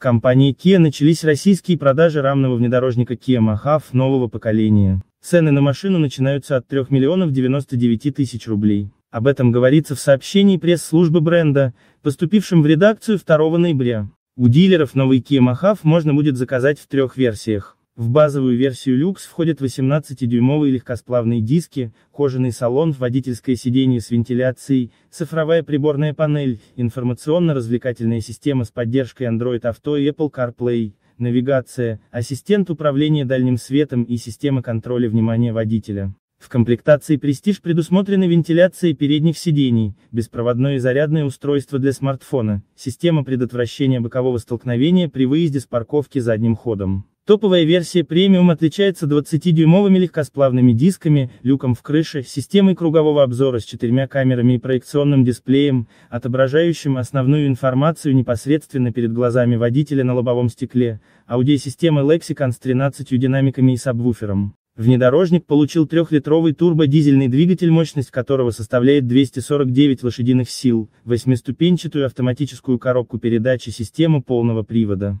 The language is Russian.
компании Kia начались российские продажи рамного внедорожника Kia Mahav нового поколения. Цены на машину начинаются от 3 миллионов 99 тысяч рублей. Об этом говорится в сообщении пресс-службы бренда, поступившем в редакцию 2 ноября. У дилеров новый Kia Mahav можно будет заказать в трех версиях. В базовую версию люкс входят 18-дюймовые легкосплавные диски, кожаный салон, водительское сиденье с вентиляцией, цифровая приборная панель, информационно-развлекательная система с поддержкой Android Auto и Apple CarPlay, навигация, ассистент управления дальним светом и система контроля внимания водителя. В комплектации Prestige предусмотрены вентиляция передних сидений, беспроводное и зарядное устройство для смартфона, система предотвращения бокового столкновения при выезде с парковки задним ходом. Топовая версия премиум отличается 20-дюймовыми легкосплавными дисками, люком в крыше, системой кругового обзора с четырьмя камерами и проекционным дисплеем, отображающим основную информацию непосредственно перед глазами водителя на лобовом стекле, аудиосистемы Lexicon с 13 динамиками и сабвуфером. Внедорожник получил трехлитровый турбодизельный двигатель, мощность которого составляет 249 лошадиных сил, восьмиступенчатую автоматическую коробку передач и систему полного привода.